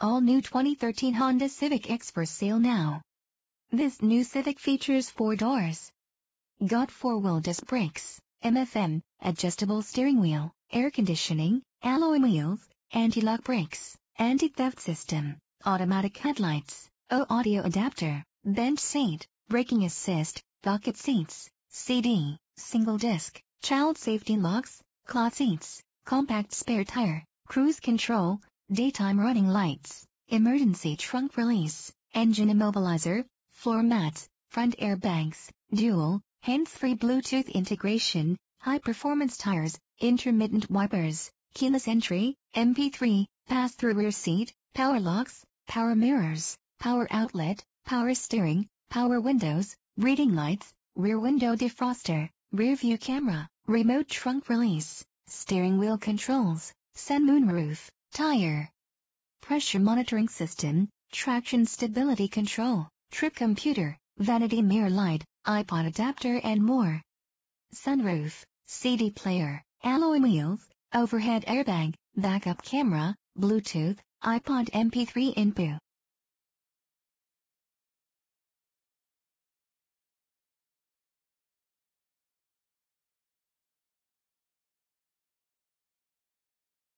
All new 2013 Honda Civic X for sale now. This new Civic features four doors. Got four-wheel disc brakes, MFM, adjustable steering wheel, air conditioning, alloy wheels, anti-lock brakes, anti-theft system, automatic headlights, O-audio adapter, bench seat, braking assist, bucket seats, CD, single disc, child safety locks, cloth seats, compact spare tire, cruise control, daytime running lights, emergency trunk release, engine immobilizer, floor mats, front airbags, dual, hands-free Bluetooth integration, high-performance tires, intermittent wipers, keyless entry, MP3, pass-through rear seat, power locks, power mirrors, power outlet, power steering, power windows, reading lights, rear window defroster, rear view camera, remote trunk release, steering wheel controls, sun roof tire, pressure monitoring system, traction stability control, trip computer, vanity mirror light, iPod adapter and more. Sunroof, CD player, alloy wheels, overhead airbag, backup camera, Bluetooth, iPod MP3 input.